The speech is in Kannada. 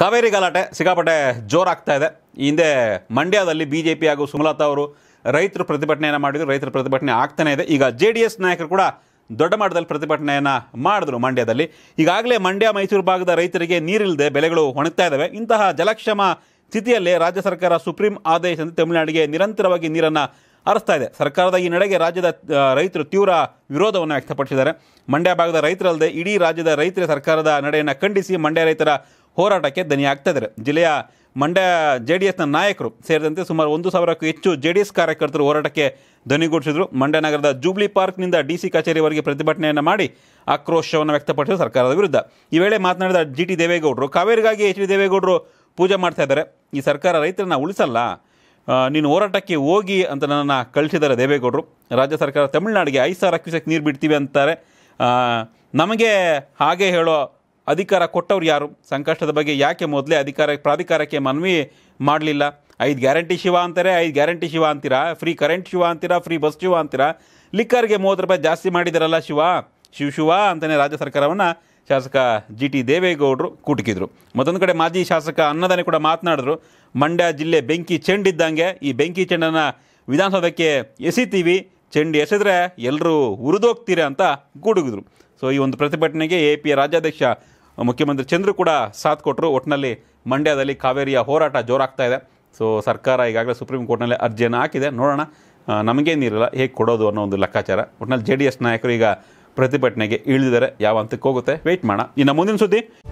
ಕಾವೇರಿ ಗಲಾಟೆ ಸಿಕ್ಕಾಪಟ್ಟೆ ಜೋರಾಗ್ತಾ ಇದೆ ಹಿಂದೆ ಮಂಡ್ಯದಲ್ಲಿ ಬಿ ಜೆ ಪಿ ಹಾಗೂ ಸುಮಲತಾ ಅವರು ರೈತರು ಪ್ರತಿಭಟನೆಯನ್ನು ಮಾಡಿದರು ರೈತರ ಪ್ರತಿಭಟನೆ ಆಗ್ತಾನೇ ಇದೆ ಈಗ ಜೆ ಡಿ ಎಸ್ ನಾಯಕರು ಕೂಡ ದೊಡ್ಡ ಮಟ್ಟದಲ್ಲಿ ಪ್ರತಿಭಟನೆಯನ್ನು ಮಾಡಿದ್ರು ಮಂಡ್ಯದಲ್ಲಿ ಈಗಾಗಲೇ ಮಂಡ್ಯ ಮೈಸೂರು ಭಾಗದ ರೈತರಿಗೆ ನೀರಿಲ್ಲದೆ ಬೆಲೆಗಳು ಒಣಗ್ತಾ ಇದ್ದಾವೆ ಇಂತಹ ಜಲಕ್ಷಮ ಸ್ಥಿತಿಯಲ್ಲಿ ರಾಜ್ಯ ಸರ್ಕಾರ ಸುಪ್ರೀಂ ಆದೇಶದಂತೆ ತಮಿಳುನಾಡಿಗೆ ನಿರಂತರವಾಗಿ ನೀರನ್ನು ಹರಿಸ್ತಾ ಇದೆ ಸರ್ಕಾರದ ಈ ನಡೆಗೆ ರಾಜ್ಯದ ರೈತರು ತೀವ್ರ ವಿರೋಧವನ್ನು ವ್ಯಕ್ತಪಡಿಸಿದ್ದಾರೆ ಮಂಡ್ಯ ಭಾಗದ ರೈತರಲ್ಲದೆ ಇಡೀ ರಾಜ್ಯದ ರೈತರ ಸರ್ಕಾರದ ನಡೆಯನ್ನು ಖಂಡಿಸಿ ಮಂಡ್ಯ ರೈತರ ಹೋರಾಟಕ್ಕೆ ದನಿ ಆಗ್ತಾಯಿದ್ದಾರೆ ಜಿಲ್ಲೆಯ ಮಂಡ್ಯ ಜೆ ಡಿ ಎಸ್ನ ನಾಯಕರು ಸೇರಿದಂತೆ ಸುಮಾರು ಒಂದು ಸಾವಿರಕ್ಕೂ ಹೆಚ್ಚು ಜೆ ಡಿ ಎಸ್ ಕಾರ್ಯಕರ್ತರು ಹೋರಾಟಕ್ಕೆ ಧ್ವನಿಗೂಡಿಸಿದರು ಮಂಡ್ಯ ನಗರದ ಜೂಬ್ಲಿ ಪಾರ್ಕ್ನಿಂದ ಡಿ ಸಿ ಕಚೇರಿವರೆಗೆ ಪ್ರತಿಭಟನೆಯನ್ನು ಮಾಡಿ ಆಕ್ರೋಶವನ್ನು ವ್ಯಕ್ತಪಡಿಸಿದ ಸರ್ಕಾರದ ವಿರುದ್ಧ ಈ ವೇಳೆ ಮಾತನಾಡಿದ ಜಿ ಟಿ ದೇವೇಗೌಡರು ಕಾವೇರಿಗಾಗಿ ಎಚ್ ಡಿ ದೇವೇಗೌಡರು ಪೂಜೆ ಮಾಡ್ತಾ ಇದ್ದಾರೆ ಈ ಸರ್ಕಾರ ರೈತರನ್ನ ಉಳಿಸಲ್ಲ ನೀನು ಹೋರಾಟಕ್ಕೆ ಹೋಗಿ ಅಂತ ನನ್ನನ್ನು ಕಳಿಸಿದ್ದಾರೆ ದೇವೇಗೌಡರು ರಾಜ್ಯ ಸರ್ಕಾರ ತಮಿಳುನಾಡಿಗೆ ಐದು ಸಾವಿರ ಕ್ಯೂಸೆಕ್ ನೀರು ಬಿಡ್ತೀವಿ ಅಂತಾರೆ ನಮಗೆ ಹಾಗೆ ಹೇಳೋ ಅಧಿಕಾರ ಕೊಟ್ಟವ್ರು ಯಾರು ಸಂಕಷ್ಟದ ಬಗ್ಗೆ ಯಾಕೆ ಮೊದಲೇ ಅಧಿಕಾರ ಪ್ರಾಧಿಕಾರಕ್ಕೆ ಮನವಿ ಮಾಡಲಿಲ್ಲ ಐದು ಗ್ಯಾರಂಟಿ ಶಿವ ಅಂತಾರೆ ಐದು ಗ್ಯಾರಂಟಿ ಶಿವ ಅಂತೀರಾ ಫ್ರೀ ಕರೆಂಟ್ ಶಿವ ಅಂತೀರಾ ಫ್ರೀ ಬಸ್ ಶಿವ ಅಂತೀರಾ ಲಿಕ್ಕರ್ಗೆ ಮೂವತ್ತು ರೂಪಾಯಿ ಜಾಸ್ತಿ ಮಾಡಿದಾರಲ್ಲ ಶಿವ ಶಿವ ಶಿವ ಅಂತಲೇ ರಾಜ್ಯ ಸರ್ಕಾರವನ್ನು ಶಾಸಕ ಜಿ ಟಿ ದೇವೇಗೌಡರು ಕೂಟಕಿದ್ರು ಮತ್ತೊಂದು ಕಡೆ ಮಾಜಿ ಶಾಸಕ ಅನ್ನದಾನೆ ಕೂಡ ಮಾತನಾಡಿದ್ರು ಮಂಡ್ಯ ಜಿಲ್ಲೆ ಬೆಂಕಿ ಚೆಂಡಿದ್ದಂಗೆ ಈ ಬೆಂಕಿ ಚೆಂಡನ್ನು ವಿಧಾನಸೌಧಕ್ಕೆ ಎಸಿತೀವಿ ಚೆಂಡು ಎಸೆದ್ರೆ ಎಲ್ಲರೂ ಉರಿದೋಗ್ತೀರಾ ಅಂತ ಗುಡುಗಿದ್ರು ಸೊ ಈ ಒಂದು ಪ್ರತಿಭಟನೆಗೆ ಎ ಪಿ ರಾಜ್ಯಾಧ್ಯಕ್ಷ ಮುಖ್ಯಮಂತ್ರಿ ಚಂದ್ರು ಕೂಡ ಸಾಥ್ ಕೊಟ್ಟರು ಒಟ್ಟಿನಲ್ಲಿ ಮಂಡ್ಯದಲ್ಲಿ ಕಾವೇರಿಯ ಹೋರಾಟ ಜೋರಾಗ್ತಾ ಇದೆ ಸೊ ಸರ್ಕಾರ ಈಗಾಗಲೇ ಸುಪ್ರೀಂ ಕೋರ್ಟ್ನಲ್ಲಿ ಅರ್ಜಿಯನ್ನು ಹಾಕಿದೆ ನೋಡೋಣ ನಮಗೇನಿರಲ್ಲ ಹೇಗೆ ಕೊಡೋದು ಅನ್ನೋ ಒಂದು ಲೆಕ್ಕಾಚಾರ ಒಟ್ಟಿನಲ್ಲಿ ಜೆ ಡಿ ಎಸ್ ನಾಯಕರು ಈಗ ಪ್ರತಿಭಟನೆಗೆ ಇಳಿದಿದ್ದಾರೆ ಯಾವ ಹಂತಕ್ಕೆ ಹೋಗುತ್ತೆ ವೆಯ್ಟ್ ಮಾಡೋಣ ಇನ್ನು ಮುಂದಿನ ಸುದ್ದಿ